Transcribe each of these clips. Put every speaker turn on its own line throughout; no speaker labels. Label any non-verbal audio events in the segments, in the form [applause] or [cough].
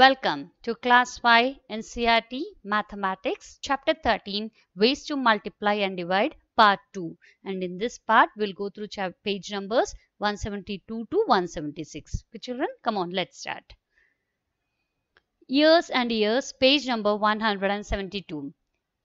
Welcome to Class 5 NCRT Mathematics Chapter 13 Ways to Multiply and Divide Part 2 and in this part we'll go through page numbers 172 to 176. Okay, children come on let's start. Years and years page number 172.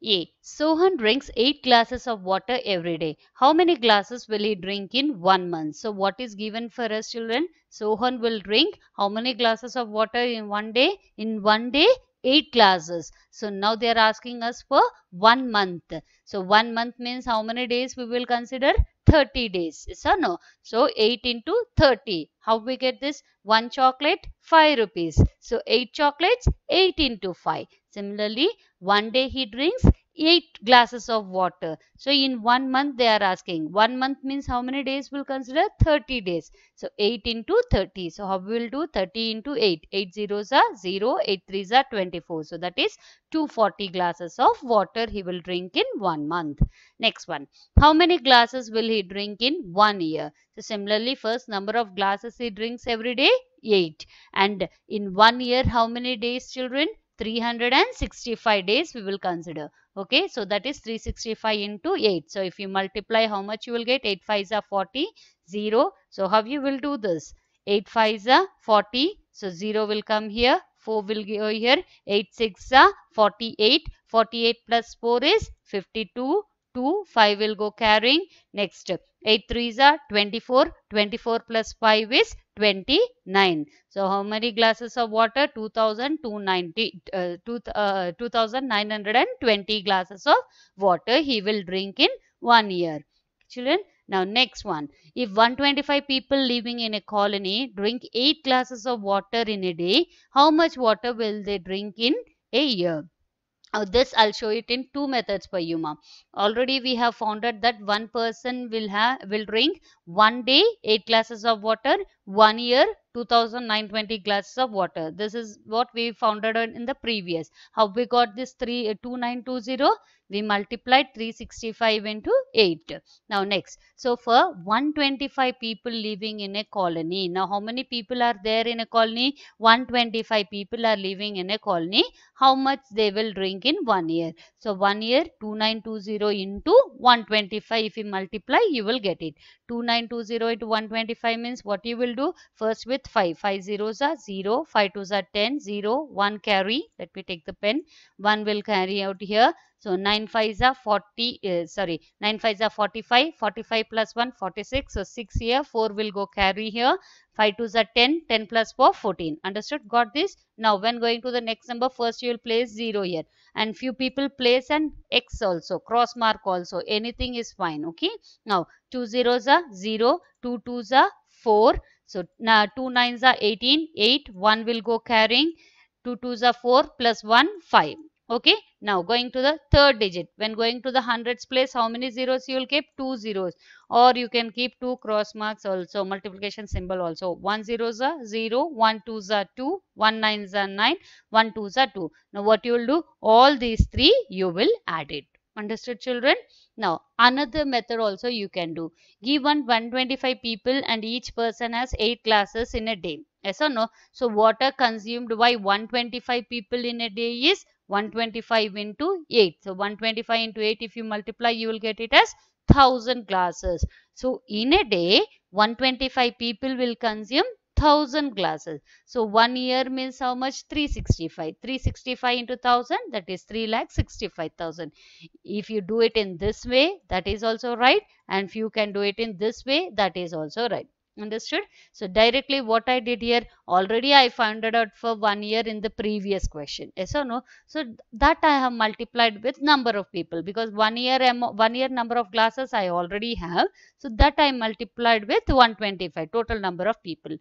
A. Sohan drinks 8 glasses of water every day. How many glasses will he drink in one month? So what is given for us children? Sohan will drink how many glasses of water in one day? In one day 8 glasses. So now they are asking us for 1 month. So 1 month means how many days we will consider? 30 days. So no. So 8 into 30. How we get this? 1 chocolate 5 rupees. So 8 chocolates 8 into 5. Similarly one day he drinks 8 glasses of water. So in one month they are asking. One month means how many days we will consider? 30 days. So 8 into 30. So how we will do 30 into 8. 8 zeros are 0, 8 threes are 24. So that is 240 glasses of water he will drink in one month. Next one. How many glasses will he drink in one year? So similarly first number of glasses he drinks every day 8 and in one year how many days children 365 days we will consider. Okay, so that is 365 into 8. So if you multiply how much you will get 8 5 a 40, 0. So how you will do this? 8 5 a 40, so 0 will come here, 4 will go here, 8 6 a 48, 48 plus 4 is 52, 2, 5 will go carrying. Next, 8 3 a 24, 24 plus 5 is 29. So how many glasses of water? 2290, uh, uh, 2920 glasses of water he will drink in one year. Children, now next one. If 125 people living in a colony drink 8 glasses of water in a day, how much water will they drink in a year? uh, this i'll show it in two methods for you ma'am already we have found out that one person will have will drink one day eight glasses of water one year 2920 glasses of water this is what we found out in the previous how we got this 3 uh, 2920 we multiplied 365 into 8 now next so for 125 people living in a colony now how many people are there in a colony 125 people are living in a colony how much they will drink in one year. So, one year 2920 into 125 if you multiply you will get it. 2920 into 125 means what you will do first with 5. 5 zeros are 0, 5 twos are 10, 0, 1 carry. Let me take the pen. 1 will carry out here. So 9 5s are 40, uh, sorry, 9 5s are 45, 45 plus 1, 46. So 6 here, 4 will go carry here, 5 2s are 10, 10 plus 4, 14. Understood? Got this? Now, when going to the next number, first you will place 0 here. And few people place an X also, cross mark also. Anything is fine, okay? Now, 2 zeros are 0, 2 2s are 4. So, now 2 9s are 18, 8, 1 will go carrying. 2 2s are 4 plus 1, 5. Okay. Now going to the third digit. When going to the hundreds place, how many zeros you will keep? Two zeros. Or you can keep two cross marks also. Multiplication symbol also. One zeros are zero. One twos are two. One nines are nine. One twos are two. Now what you will do? All these three you will add it. Understood children? Now another method also you can do. Given 125 people and each person has 8 classes in a day. Yes or no? So water consumed by 125 people in a day is 125 into 8. So 125 into 8 if you multiply you will get it as 1000 glasses. So in a day 125 people will consume 1000 glasses. So 1 year means how much? 365. 365 into 1000 that is 3 lakh 65,000. If you do it in this way that is also right and if you can do it in this way that is also right understood so directly what i did here already i found it out for one year in the previous question yes or no so that i have multiplied with number of people because one year one year number of classes i already have so that i multiplied with 125 total number of people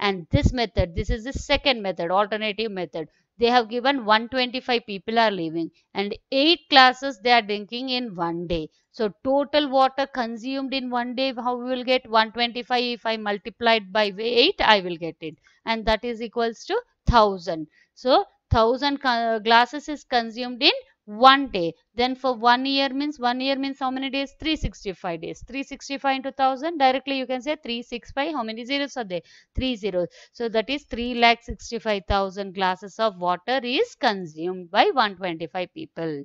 and this method this is the second method alternative method they have given 125 people are living and 8 glasses they are drinking in one day. So total water consumed in one day how we will get 125 if I multiplied by 8 I will get it and that is equals to 1000. So 1000 glasses is consumed in one day then for one year means one year means how many days 365 days 365 into 1000 directly you can say 365 how many zeros are there 3 zeros so that is 3 lakh 65000 glasses of water is consumed by 125 people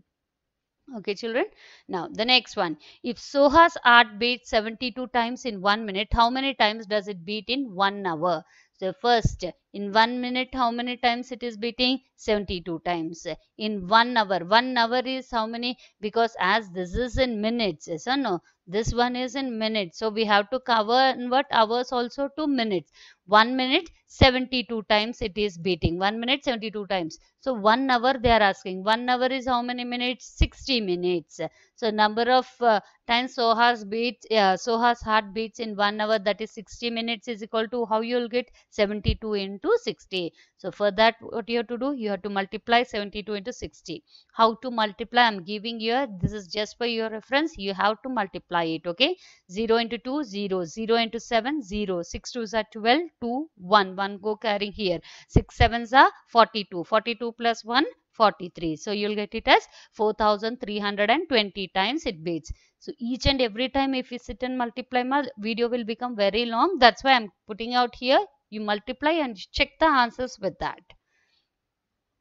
Okay, children. Now, the next one. If Soha's heart beats 72 times in one minute, how many times does it beat in one hour? So, first, in 1 minute, how many times it is beating? 72 times. In 1 hour, 1 hour is how many? Because as this is in minutes, yes or no? This one is in minutes. So we have to cover what hours also to minutes. 1 minute, 72 times it is beating. 1 minute, 72 times. So 1 hour they are asking. 1 hour is how many minutes? 60 minutes. So number of uh, times Soha's beat, uh, Soha's heart beats in 1 hour that is 60 minutes is equal to how you will get 72 into into 60. So for that what you have to do? You have to multiply 72 into 60. How to multiply? I am giving you. This is just for your reference. You have to multiply it. Okay. 0 into 2, 0. 0 into 7, 0. 6 2s are 12, 2, 1. 1 go carrying here. 6 7s are 42. 42 plus 1, 43. So you'll get it as 4320 times it beats. So each and every time if we sit and multiply, my video will become very long. That's why I'm putting out here you multiply and check the answers with that.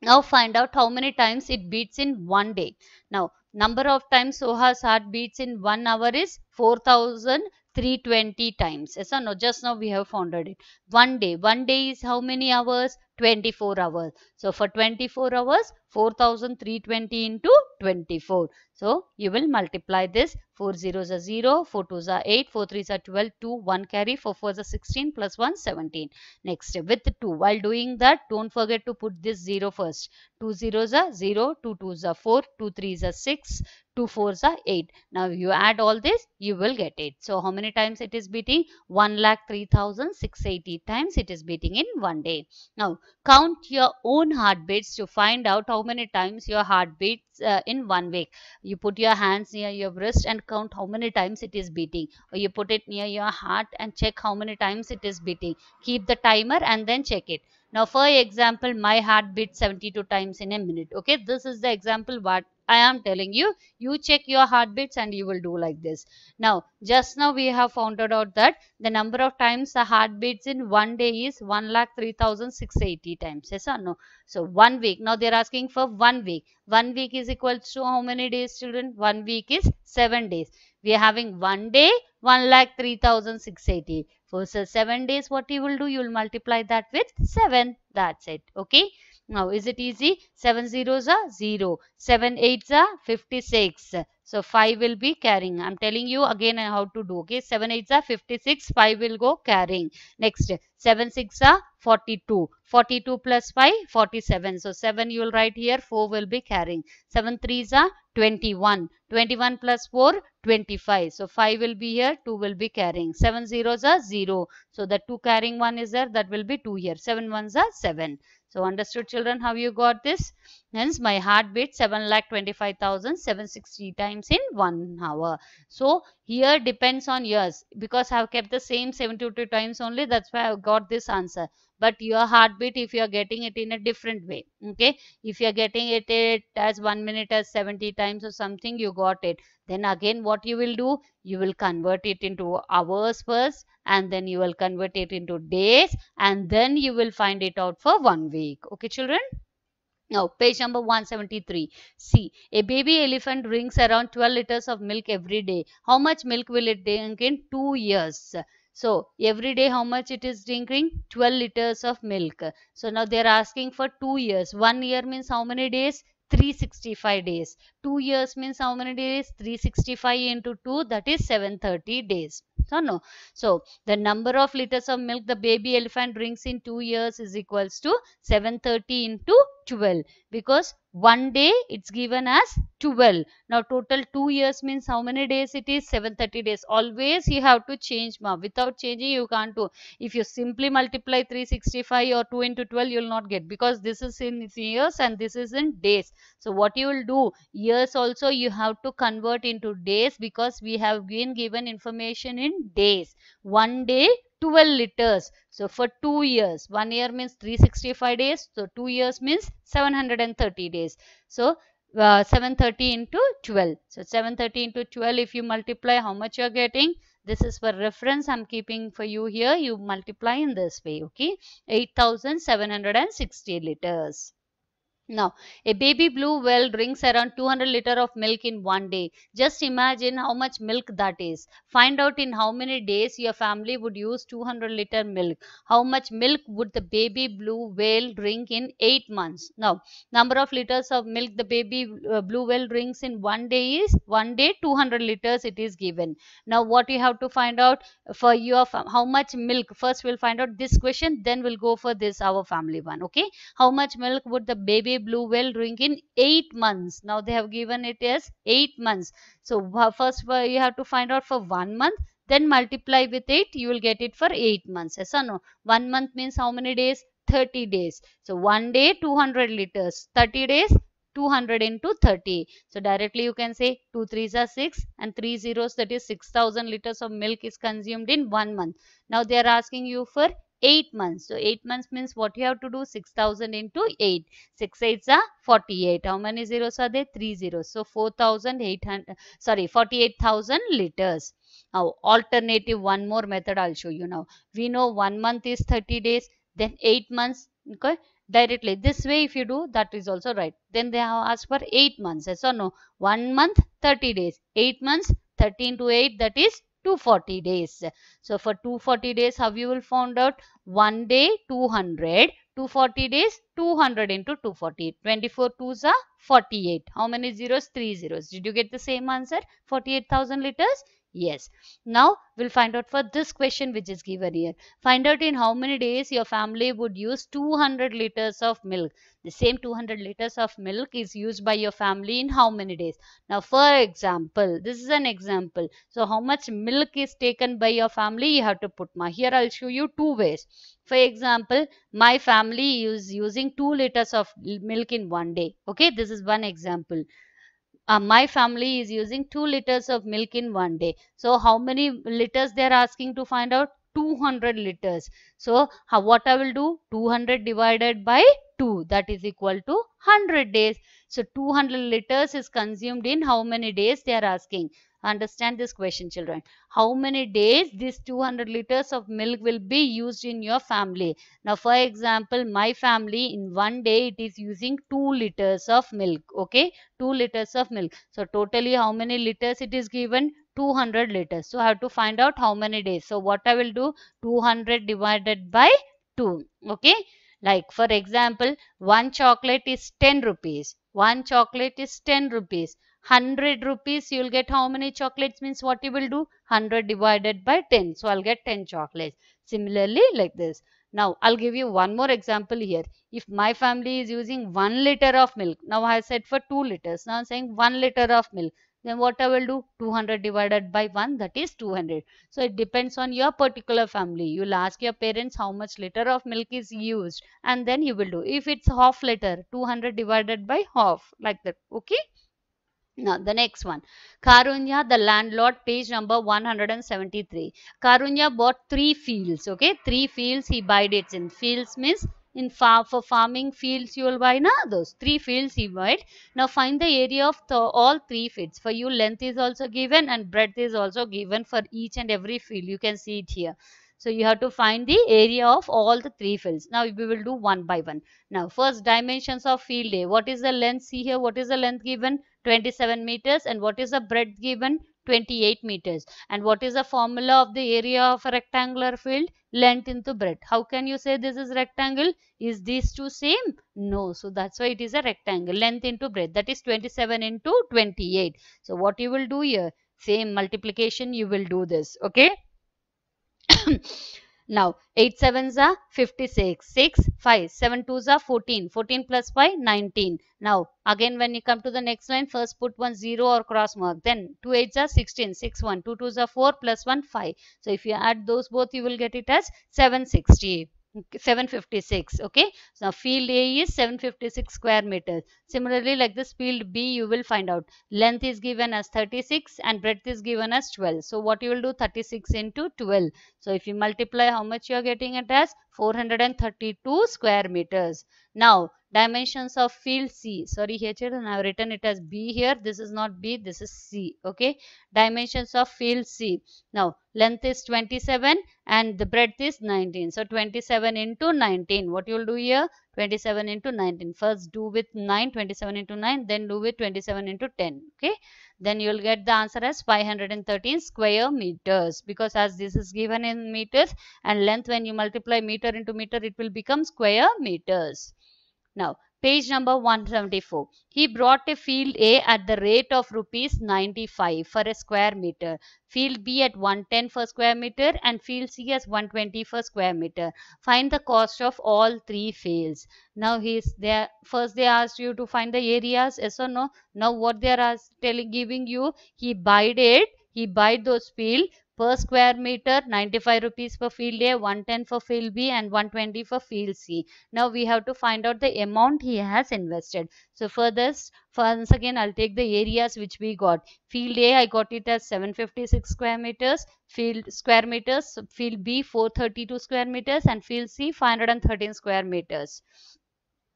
Now find out how many times it beats in one day. Now number of times Soha's heart beats in one hour is 4320 times. Yes or no? Just now we have found it. One day. One day is how many hours? 24 hours. So for 24 hours 4320 into 24. So you will multiply this 4 zeros are 0, 4 twos are 8, 4 threes are 12, 2, 1 carry, 4 fours are 16 plus 1 17. Next with 2. While doing that don't forget to put this 0 first. 2 zeros are 0, 2 twos are 4, 2 threes are 6, 2 fours are 8. Now you add all this you will get it. So how many times it is beating? 1 lakh 3680 times it is beating in one day. Now count your own heartbeats to find out how many times your heart beats uh, in one week you put your hands near your wrist and count how many times it is beating or you put it near your heart and check how many times it is beating keep the timer and then check it now for example my heart beats 72 times in a minute okay this is the example what I am telling you, you check your heartbeats and you will do like this. Now, just now we have found out that the number of times the heartbeats in one day is three thousand six eighty times. Yes or no? So, one week. Now, they are asking for one week. One week is equal to how many days, children? One week is seven days. We are having one day, 1,03,680. For so, 7 days, what you will do? You will multiply that with 7. That's it. Okay. Now, is it easy? 7 zeros are 0. 7 eights are 56. So, 5 will be carrying. I am telling you again how to do. Okay, 7 eights are 56. 5 will go carrying. Next, 7 6 are 42. 42 plus 5, 47. So, 7 you will write here. 4 will be carrying. 7 3s are 21. 21 plus 4, 25. So, 5 will be here. 2 will be carrying. 7 zeros are 0. So, the 2 carrying 1 is there. That will be 2 here. 7 1s are 7. So understood children how you got this? Hence my heart beat 7,25,760 times in 1 hour. So here depends on years because I have kept the same 72 times only that's why I got this answer but your heartbeat if you are getting it in a different way okay if you are getting it, it as one minute as 70 times or something you got it then again what you will do you will convert it into hours first and then you will convert it into days and then you will find it out for one week okay children now, page number 173. See, a baby elephant drinks around 12 liters of milk every day. How much milk will it drink in 2 years? So every day how much it is drinking? 12 liters of milk. So now they are asking for 2 years. 1 year means how many days? 365 days. 2 years means how many days? 365 into 2 that is 730 days. So no. So the number of liters of milk the baby elephant drinks in 2 years is equals to 730 into 12 because one day it's given as 12 now total two years means how many days it is 730 days always you have to change ma without changing you can't do if you simply multiply 365 or 2 into 12 you'll not get because this is in years and this is in days so what you will do years also you have to convert into days because we have been given information in days one day 12 liters. So for 2 years, 1 year means 365 days. So 2 years means 730 days. So uh, 730 into 12. So 730 into 12 if you multiply how much you are getting. This is for reference I am keeping for you here. You multiply in this way. Okay. 8760 liters. Now, a baby blue whale drinks around 200 liter of milk in one day. Just imagine how much milk that is. Find out in how many days your family would use 200 liter milk. How much milk would the baby blue whale drink in 8 months? Now, number of liters of milk the baby uh, blue whale drinks in one day is one day 200 liters it is given. Now, what you have to find out for your how much milk first we'll find out this question then we'll go for this our family one okay how much milk would the baby Blue Whale drink in 8 months. Now they have given it as 8 months. So first you have to find out for 1 month then multiply with 8 you will get it for 8 months. Yes or no? 1 month means how many days? 30 days. So 1 day 200 liters. 30 days 200 into 30. So directly you can say 2 threes are 6 and 3 zeros that is 6000 liters of milk is consumed in 1 month. Now they are asking you for 8 months. So 8 months means what you have to do 6000 into 8. 6 8s are 48. How many zeros are there? 3 zeros. So 4800 sorry 48,000 liters. Now alternative one more method I'll show you now. We know 1 month is 30 days then 8 months okay directly this way if you do that is also right then they have asked for 8 months yes or no 1 month 30 days 8 months 13 to 8 that is 240 days. So for 240 days, how you will find out? 1 day 200, 240 days 200 into 240. 24 twos are 48. How many zeros? 3 zeros. Did you get the same answer? 48,000 liters. Yes. Now we'll find out for this question which is given here. Find out in how many days your family would use 200 liters of milk. The same 200 liters of milk is used by your family in how many days. Now for example, this is an example. So how much milk is taken by your family you have to put. Ma. Here I'll show you two ways. For example, my family is using 2 liters of milk in one day. Okay, this is one example uh, my family is using 2 liters of milk in one day so how many liters they are asking to find out 200 liters so how, what i will do 200 divided by 2 that is equal to 100 days so 200 liters is consumed in how many days they are asking. Understand this question children. How many days this 200 liters of milk will be used in your family? Now for example my family in one day it is using 2 liters of milk. Okay 2 liters of milk. So totally how many liters it is given? 200 liters. So I have to find out how many days. So what I will do 200 divided by 2. Okay. Like for example, one chocolate is 10 rupees. One chocolate is 10 rupees. 100 rupees, you will get how many chocolates means what you will do? 100 divided by 10. So, I'll get 10 chocolates. Similarly, like this. Now, I'll give you one more example here. If my family is using 1 liter of milk. Now, I said for 2 liters. Now, I'm saying 1 liter of milk then what I will do 200 divided by 1 that is 200 so it depends on your particular family you'll ask your parents how much liter of milk is used and then you will do if it's half liter 200 divided by half like that okay now the next one Karunya the landlord page number 173 Karunya bought three fields okay three fields he buyed it in fields means in far for farming fields you will buy na those three fields you buy now find the area of the all three fields for you length is also given and breadth is also given for each and every field you can see it here so you have to find the area of all the three fields. Now we will do one by one. Now first dimensions of field A. What is the length? See here what is the length given? 27 meters and what is the breadth given? 28 meters. And what is the formula of the area of a rectangular field? Length into breadth. How can you say this is rectangle? Is these two same? No. So that's why it is a rectangle. Length into breadth. That is 27 into 28. So what you will do here? Same multiplication you will do this. Okay. [clears throat] Now 8 sevens are 56. 6, 5, 7 twos are 14. 14 plus 5, 19. Now again when you come to the next line, first put one 0 or cross mark. Then 2 eights are 16. 6, 1. 2 twos are 4 plus 1, 5. So if you add those both, you will get it as 760. 756 okay so now field a is 756 square meters similarly like this field b you will find out length is given as 36 and breadth is given as 12 so what you will do 36 into 12 so if you multiply how much you are getting it as 432 square meters now dimensions of field C. Sorry here children, I have written it as B here. This is not B, this is C. Okay. Dimensions of field C. Now, length is 27 and the breadth is 19. So, 27 into 19. What you will do here? 27 into 19. First do with 9, 27 into 9, then do with 27 into 10. Okay. Then you will get the answer as 513 square meters because as this is given in meters and length when you multiply meter into meter, it will become square meters. Now, page number 174. He brought a field A at the rate of rupees 95 for a square meter, field B at 110 per square meter and field C as 120 per square meter. Find the cost of all three fields. Now he is there. First they asked you to find the areas, yes or no? Now what they are telling, giving you, he bid it, he buy those field per square meter 95 rupees for field A 110 for field B and 120 for field C. Now we have to find out the amount he has invested. So for this once again I'll take the areas which we got. Field A I got it as 756 square meters, field square meters, field B 432 square meters and field C 513 square meters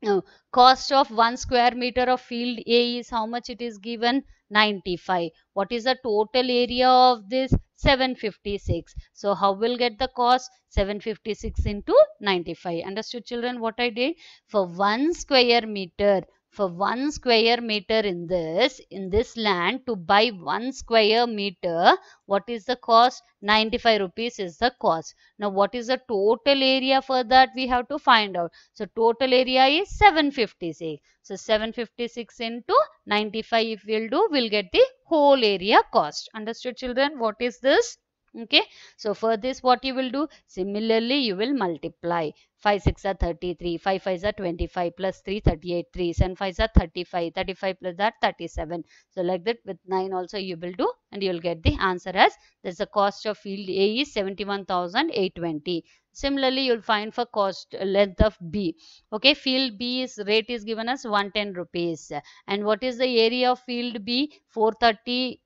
uh, cost of 1 square meter of field A is how much it is given 95 what is the total area of this 756 so how will get the cost 756 into 95 understood children what I did for 1 square meter for 1 square meter in this, in this land to buy 1 square meter, what is the cost? 95 rupees is the cost. Now, what is the total area for that? We have to find out. So, total area is 756. So, 756 into 95 if we will do, we will get the whole area cost. Understood children? What is this? okay so for this what you will do similarly you will multiply 5 6 are 33 5 5 are 25 plus 3 38 3 and 5 are 35 35 plus that 37 so like that with 9 also you will do and you will get the answer as that's the cost of field a is 71820 similarly you'll find for cost uh, length of b okay field b is rate is given as 110 rupees and what is the area of field b 430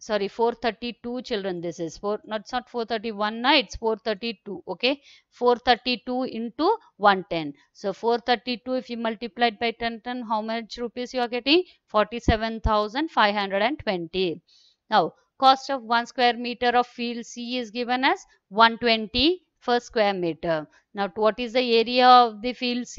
sorry 432 children this is 4 not not 431 nights. it's 432 okay 432 into 110 so 432 if you multiplied by 10 10 how much rupees you are getting 47520 now cost of 1 square meter of field c is given as 120 per square meter now what is the area of the field c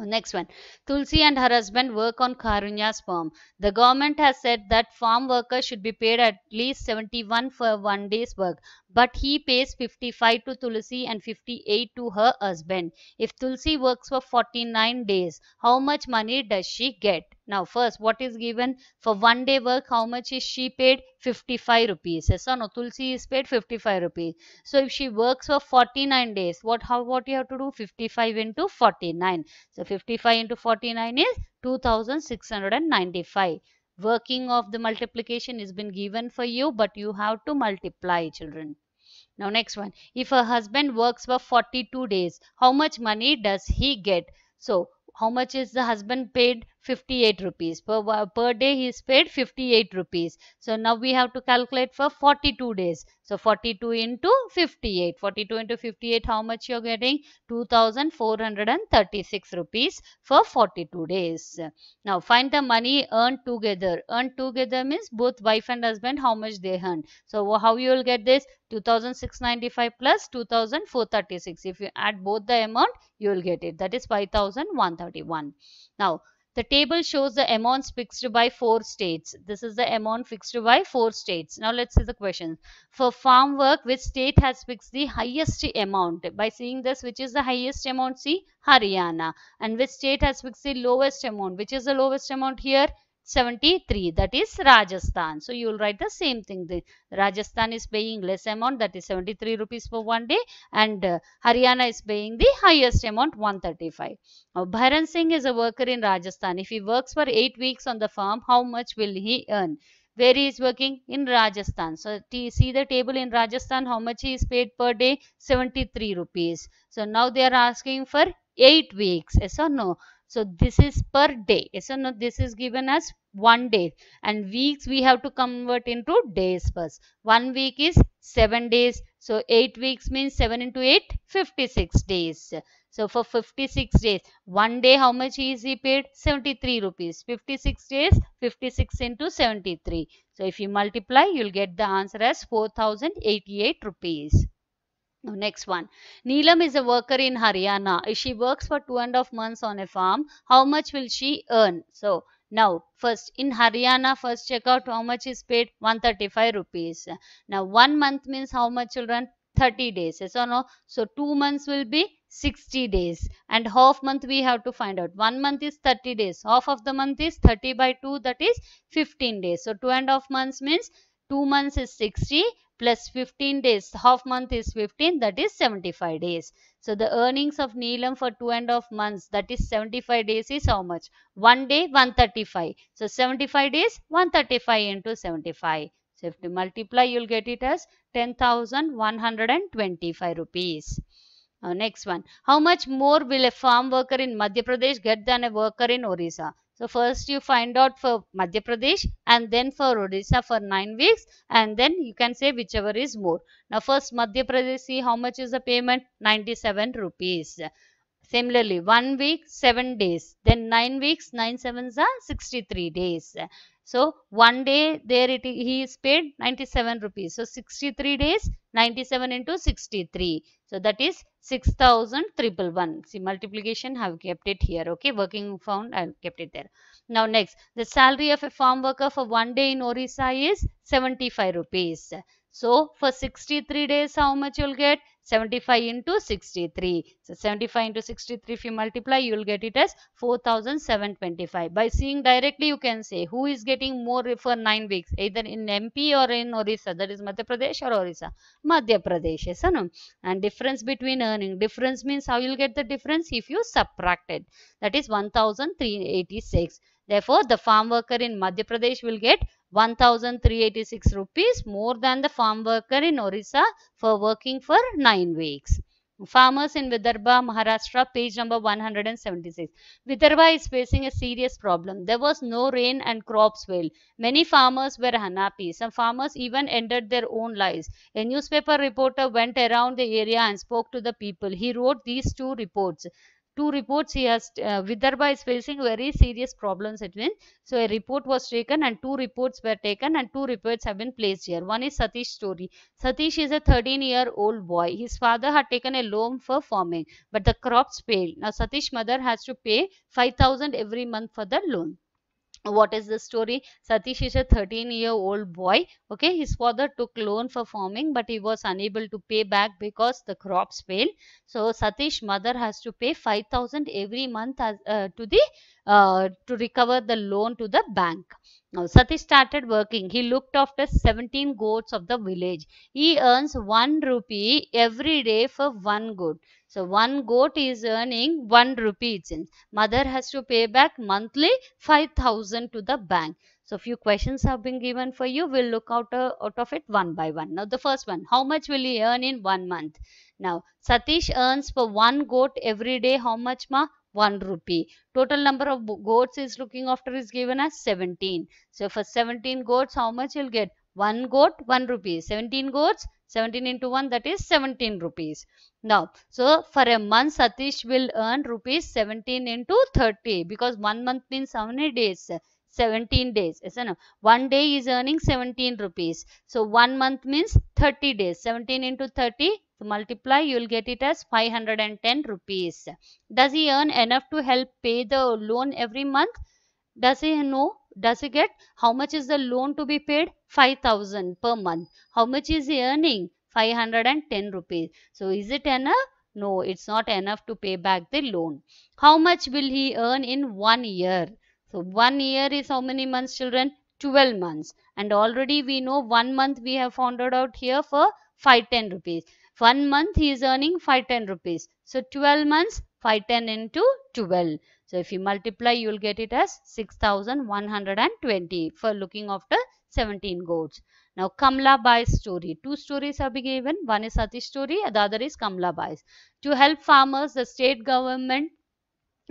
Oh, next one. Tulsi and her husband work on Karunya's farm. The government has said that farm workers should be paid at least 71 for one day's work. But he pays 55 to Tulsi and 58 to her husband. If Tulsi works for 49 days, how much money does she get? Now first what is given for one day work how much is she paid 55 rupees yes or no Tulsi is paid 55 rupees. So if she works for 49 days what how what you have to do 55 into 49. So 55 into 49 is 2695 working of the multiplication has been given for you but you have to multiply children. Now next one. If her husband works for 42 days, how much money does he get? So how much is the husband paid 58 rupees per per day he is paid 58 rupees so now we have to calculate for 42 days so 42 into 58 42 into 58 how much you're getting 2436 rupees for 42 days now find the money earned together earned together means both wife and husband how much they earn so how you will get this 2695 plus 2436 if you add both the amount you will get it that is 5131 now the table shows the amounts fixed by four states. This is the amount fixed by four states. Now let's see the question. For farm work, which state has fixed the highest amount? By seeing this, which is the highest amount? See, Haryana. And which state has fixed the lowest amount? Which is the lowest amount here? 73 that is Rajasthan. So you will write the same thing. The Rajasthan is paying less amount that is 73 rupees for one day and uh, Haryana is paying the highest amount 135. Now Bharan Singh is a worker in Rajasthan. If he works for 8 weeks on the farm how much will he earn? Where he is working? In Rajasthan. So see the table in Rajasthan how much he is paid per day? 73 rupees. So now they are asking for 8 weeks. Yes or no? So this is per day. or no? this is given as one day and weeks we have to convert into days first. One week is seven days. So eight weeks means seven into eight, 56 days. So for 56 days, one day how much is he paid? 73 rupees. 56 days, 56 into 73. So if you multiply, you'll get the answer as 4088 rupees. Now next one. Neelam is a worker in Haryana. If she works for two and a half months on a farm, how much will she earn? So, now, first in Haryana, first check out how much is paid 135 rupees. Now, one month means how much children? 30 days. Yes or no? So, two months will be 60 days and half month we have to find out. One month is 30 days. Half of the month is 30 by 2 that is 15 days. So, two and a half months means 2 months is 60 plus 15 days. Half month is 15, that is 75 days. So the earnings of Neelam for two and a half months, that is 75 days is how much? One day, 135. So 75 days, 135 into 75. So if you multiply, you'll get it as 10,125 rupees. Now next one. How much more will a farm worker in Madhya Pradesh get than a worker in Orissa? So first you find out for Madhya Pradesh and then for Odisha for 9 weeks and then you can say whichever is more. Now first Madhya Pradesh see how much is the payment 97 rupees. Similarly 1 week 7 days then 9 weeks 9 7s are 63 days. So one day there it, he is paid 97 rupees. So 63 days 97 into 63. So that is 6111. See multiplication have kept it here. Okay. Working found I have kept it there. Now next the salary of a farm worker for one day in Orissa is 75 rupees. So for 63 days how much you will get? 75 into 63. So 75 into 63 if you multiply you will get it as 4725. By seeing directly you can say who is getting more for 9 weeks either in MP or in Orissa that is Madhya Pradesh or Orissa. Madhya Pradesh yes or no? And difference between earning. Difference means how you will get the difference if you subtract it. That is 1386. Therefore, the farm worker in Madhya Pradesh will get 1386 rupees more than the farm worker in Orissa for working for 9 weeks. Farmers in Vidarbha, Maharashtra, page number 176. Vidarbha is facing a serious problem. There was no rain and crops failed. Many farmers were unhappy. Some farmers even ended their own lives. A newspaper reporter went around the area and spoke to the people. He wrote these two reports two reports he has uh, Vidarbha is facing very serious problems it means so a report was taken and two reports were taken and two reports have been placed here one is Satish story Satish is a 13 year old boy his father had taken a loan for farming but the crops failed now Satish mother has to pay 5000 every month for the loan what is the story satish is a 13 year old boy okay his father took loan for farming but he was unable to pay back because the crops failed so satish mother has to pay 5000 every month as, uh, to the uh, to recover the loan to the bank. Now Satish started working. He looked after 17 goats of the village. He earns 1 rupee every day for one goat. So one goat is earning 1 rupee. mother has to pay back monthly 5000 to the bank. So few questions have been given for you. We'll look out, uh, out of it one by one. Now the first one, how much will he earn in one month? Now Satish earns for one goat every day how much ma? 1 rupee. Total number of goats is looking after is given as 17. So for 17 goats, how much you'll get? 1 goat, 1 rupee. 17 goats, 17 into 1 that is 17 rupees. Now, so for a month Satish will earn rupees 17 into 30 because one month means how many days? 17 days isn't it? One day is earning 17 rupees. So one month means 30 days. 17 into 30 so multiply, you will get it as 510 rupees. Does he earn enough to help pay the loan every month? Does he know? Does he get? How much is the loan to be paid? 5000 per month. How much is he earning? 510 rupees. So is it enough? No, it's not enough to pay back the loan. How much will he earn in one year? So one year is how many months children? 12 months and already we know one month we have found out here for 510 rupees one month he is earning 510 rupees. So 12 months 510 into 12. So if you multiply you will get it as 6120 for looking after 17 goats. Now Kamla Bai's story. Two stories are given. One is Satish story the other is Kamla Bai's. To help farmers the state government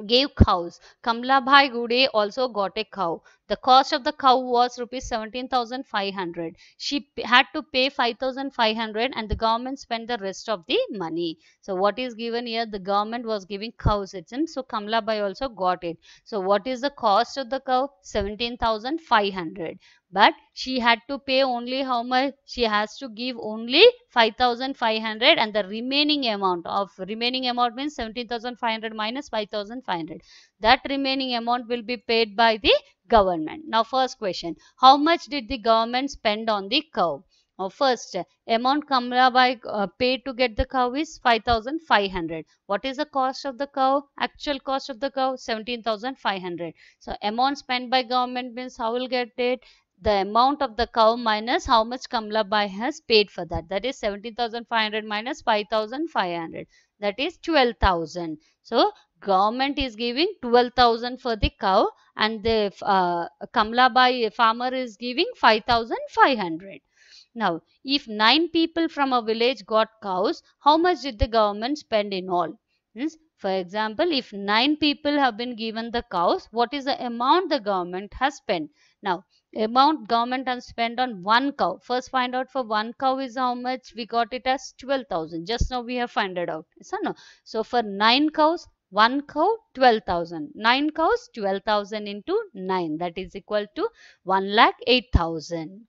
gave cows. Kamla Bhai Gude also got a cow. The cost of the cow was rupees 17,500. She had to pay 5,500 and the government spent the rest of the money. So what is given here? The government was giving cow system. So Kamla Bai also got it. So what is the cost of the cow? 17,500 but she had to pay only how much she has to give only 5500 and the remaining amount of remaining amount means 17500 minus 5500 that remaining amount will be paid by the government. Now first question, how much did the government spend on the cow? Now first, amount Kamrabai uh, paid to get the cow is 5,500. What is the cost of the cow? Actual cost of the cow 17,500. So amount spent by government means how will get it? the amount of the cow minus how much Kamla Bai has paid for that. That is 17,500 minus 5,500. That is 12,000. So, government is giving 12,000 for the cow and the uh, Kamlabai farmer is giving 5,500. Now, if 9 people from a village got cows, how much did the government spend in all? for example, if 9 people have been given the cows, what is the amount the government has spent? Now, amount government has spent on one cow. First find out for one cow is how much we got it as 12,000. Just now we have found it out. or no. so for 9 cows, 1 cow 12,000. 9 cows 12,000 into 9 that is equal to 1 lakh 8,000.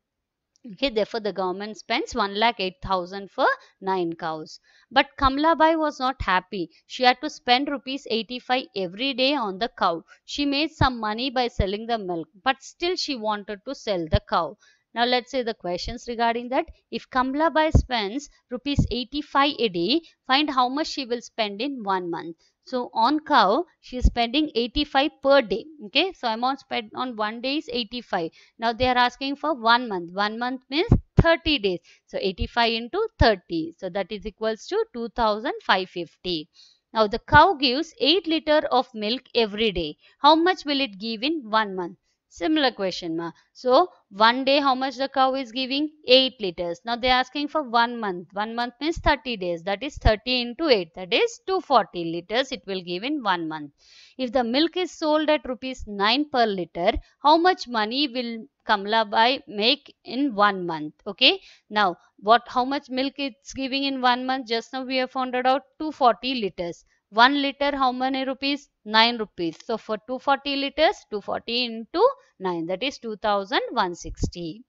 Okay, therefore the government spends 1 lakh 8,000 for 9 cows. But Bai was not happy. She had to spend rupees 85 every day on the cow. She made some money by selling the milk but still she wanted to sell the cow. Now let's say the questions regarding that. If Kamla Bai spends rupees 85 a day, find how much she will spend in one month. So on cow, she is spending 85 per day. Okay, so amount spent on one day is 85. Now they are asking for one month. One month means 30 days. So 85 into 30. So that is equals to 2550. Now the cow gives 8 liter of milk every day. How much will it give in one month? Similar question ma. So, one day how much the cow is giving? 8 liters. Now, they are asking for one month. One month means 30 days. That is 30 into 8. That is 240 liters it will give in one month. If the milk is sold at rupees 9 per liter, how much money will Kamla buy make in one month? Okay. Now, what? how much milk it's giving in one month? Just now we have found out 240 liters. 1 liter how many rupees? 9 rupees. So for 240 liters 240 into 9 that is 2160.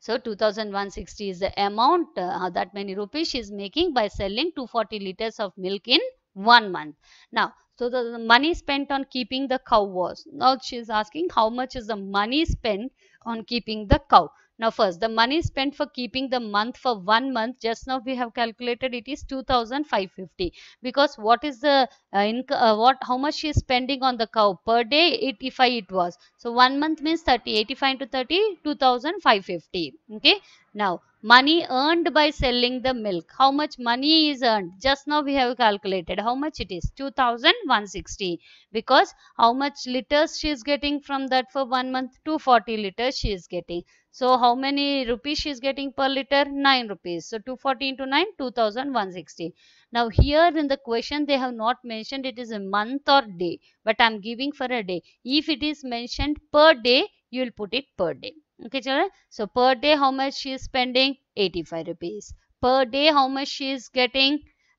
So 2160 is the amount uh, that many rupees she is making by selling 240 liters of milk in one month. Now so the, the money spent on keeping the cow was. Now she is asking how much is the money spent on keeping the cow. Now first, the money spent for keeping the month for one month, just now we have calculated it is 2550 because what is the uh, uh, what how much she is spending on the cow per day Eighty five it was. So one month means 30, 85 into 30, 2550. Okay. Now, money earned by selling the milk. How much money is earned? Just now we have calculated how much it is. 2160. Because how much liters she is getting from that for one month? 240 liters she is getting. So how many rupees she is getting per liter? 9 rupees. So 240 into 9, 2160. Now here in the question they have not mentioned it is a month or day. But I am giving for a day. If it is mentioned per day, you will put it per day okay children so per day how much she is spending 85 rupees per day how much she is getting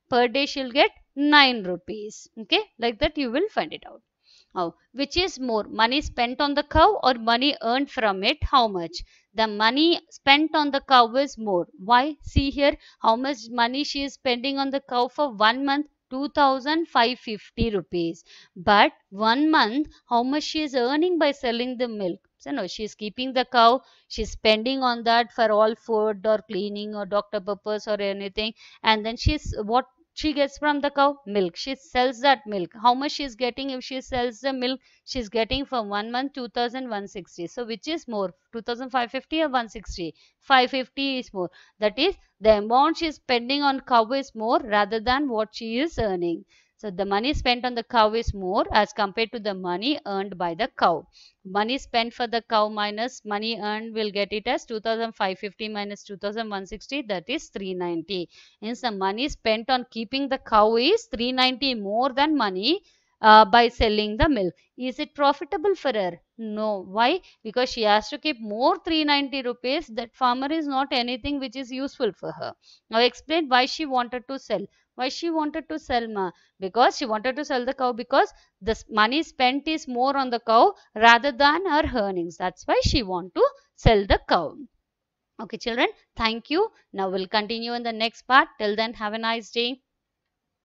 per day she'll get 9 rupees okay like that you will find it out now oh, which is more money spent on the cow or money earned from it how much the money spent on the cow is more why see here how much money she is spending on the cow for one month 2550 rupees but one month how much she is earning by selling the milk so no she is keeping the cow She is spending on that for all food or cleaning or doctor purpose or anything and then she is what she gets from the cow milk she sells that milk how much she is getting if she sells the milk she is getting for one month 2160 so which is more 2550 or 160 550 is more that is the amount she is spending on cow is more rather than what she is earning so the money spent on the cow is more as compared to the money earned by the cow. Money spent for the cow minus money earned will get it as 2550 minus 2160 that is 390. Hence the money spent on keeping the cow is 390 more than money uh, by selling the milk. Is it profitable for her? No. Why? Because she has to keep more 390 rupees. That farmer is not anything which is useful for her. Now explain why she wanted to sell. Why she wanted to sell? Ma? Because she wanted to sell the cow because the money spent is more on the cow rather than her earnings. That's why she want to sell the cow. Okay children, thank you. Now we'll continue in the next part. Till then, have a nice day.